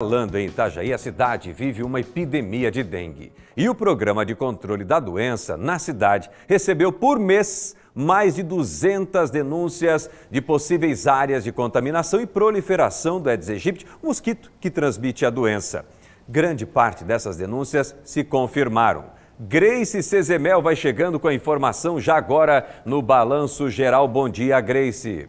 Falando em Itajaí, a cidade vive uma epidemia de dengue. E o programa de controle da doença na cidade recebeu por mês mais de 200 denúncias de possíveis áreas de contaminação e proliferação do Aedes aegypti, mosquito que transmite a doença. Grande parte dessas denúncias se confirmaram. Grace Cezemel vai chegando com a informação já agora no Balanço Geral. Bom dia, Grace.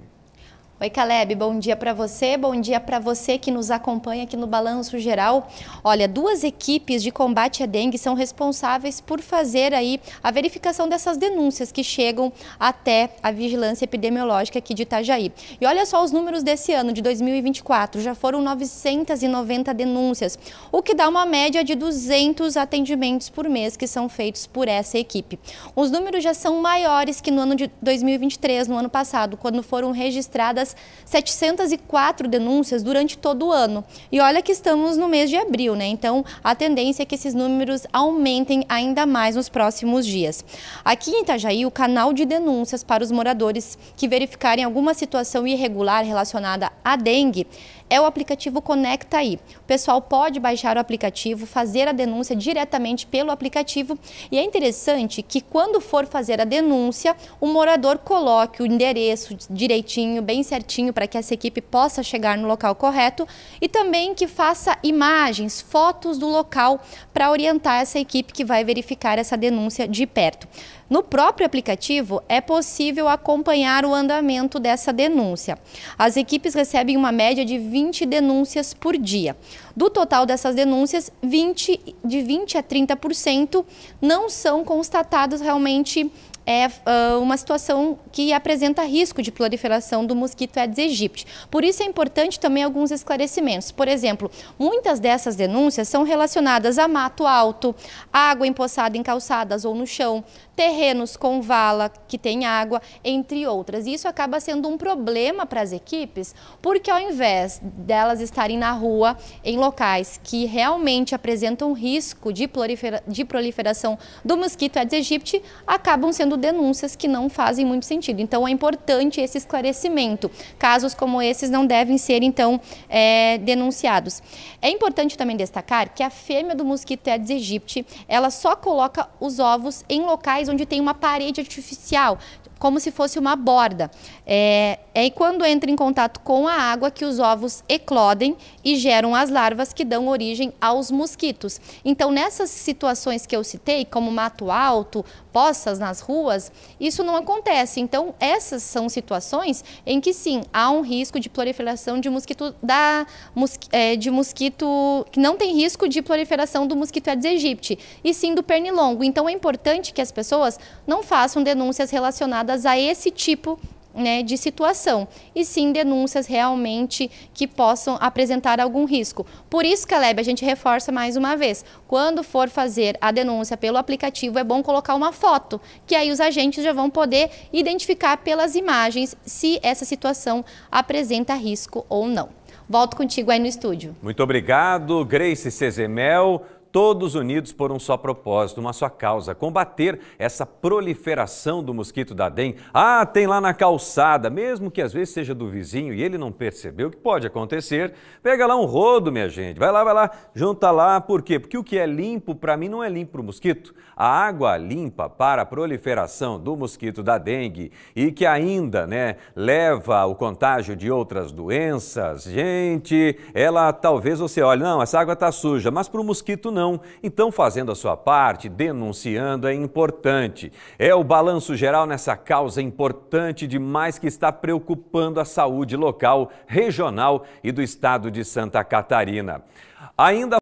Oi, Caleb, bom dia para você, bom dia para você que nos acompanha aqui no Balanço Geral. Olha, duas equipes de combate à dengue são responsáveis por fazer aí a verificação dessas denúncias que chegam até a vigilância epidemiológica aqui de Itajaí. E olha só os números desse ano, de 2024, já foram 990 denúncias, o que dá uma média de 200 atendimentos por mês que são feitos por essa equipe. Os números já são maiores que no ano de 2023, no ano passado, quando foram registradas registradas 704 denúncias durante todo o ano. E olha que estamos no mês de abril, né? Então, a tendência é que esses números aumentem ainda mais nos próximos dias. Aqui em Itajaí, o canal de denúncias para os moradores que verificarem alguma situação irregular relacionada à dengue é o aplicativo Conecta Aí. O pessoal pode baixar o aplicativo, fazer a denúncia diretamente pelo aplicativo. E é interessante que quando for fazer a denúncia, o morador coloque o endereço direitinho, bem certinho, para que essa equipe possa chegar no local correto e também que faça imagens, fotos do local para orientar essa equipe que vai verificar essa denúncia de perto. No próprio aplicativo é possível acompanhar o andamento dessa denúncia. As equipes recebem uma média de 20 denúncias por dia. Do total dessas denúncias, 20, de 20 a 30% não são constatados realmente é uh, uma situação que apresenta risco de proliferação do mosquito Aedes aegypti. Por isso é importante também alguns esclarecimentos. Por exemplo, muitas dessas denúncias são relacionadas a mato alto, água empoçada em calçadas ou no chão, terrenos com vala que tem água, entre outras. E isso acaba sendo um problema para as equipes, porque ao invés delas estarem na rua, em locais que realmente apresentam risco de, prolifera de proliferação do mosquito Aedes aegypti, acabam sendo denúncias que não fazem muito sentido. Então é importante esse esclarecimento. Casos como esses não devem ser, então, é, denunciados. É importante também destacar que a fêmea do mosquito Aedes aegypti, ela só coloca os ovos em locais onde tem uma parede artificial, como se fosse uma borda. É, é quando entra em contato com a água que os ovos eclodem e geram as larvas que dão origem aos mosquitos. Então, nessas situações que eu citei, como mato alto, poças nas ruas, isso não acontece. Então, essas são situações em que sim, há um risco de proliferação de mosquito da é, de mosquito que não tem risco de proliferação do mosquito Aedes aegypti, e sim do pernilongo. Então, é importante que as pessoas não façam denúncias relacionadas relacionadas a esse tipo né, de situação, e sim denúncias realmente que possam apresentar algum risco. Por isso, Caleb, a gente reforça mais uma vez, quando for fazer a denúncia pelo aplicativo, é bom colocar uma foto, que aí os agentes já vão poder identificar pelas imagens se essa situação apresenta risco ou não. Volto contigo aí no estúdio. Muito obrigado, Grace Cezemel todos unidos por um só propósito, uma só causa, combater essa proliferação do mosquito da dengue. Ah, tem lá na calçada, mesmo que às vezes seja do vizinho e ele não percebeu, o que pode acontecer, pega lá um rodo, minha gente, vai lá, vai lá, junta lá, por quê? Porque o que é limpo para mim não é limpo para o mosquito. A água limpa para a proliferação do mosquito da dengue e que ainda, né, leva o contágio de outras doenças, gente, ela talvez você olhe, não, essa água está suja, mas para o mosquito não não. Então, fazendo a sua parte, denunciando é importante. É o balanço geral nessa causa importante demais que está preocupando a saúde local, regional e do estado de Santa Catarina. Ainda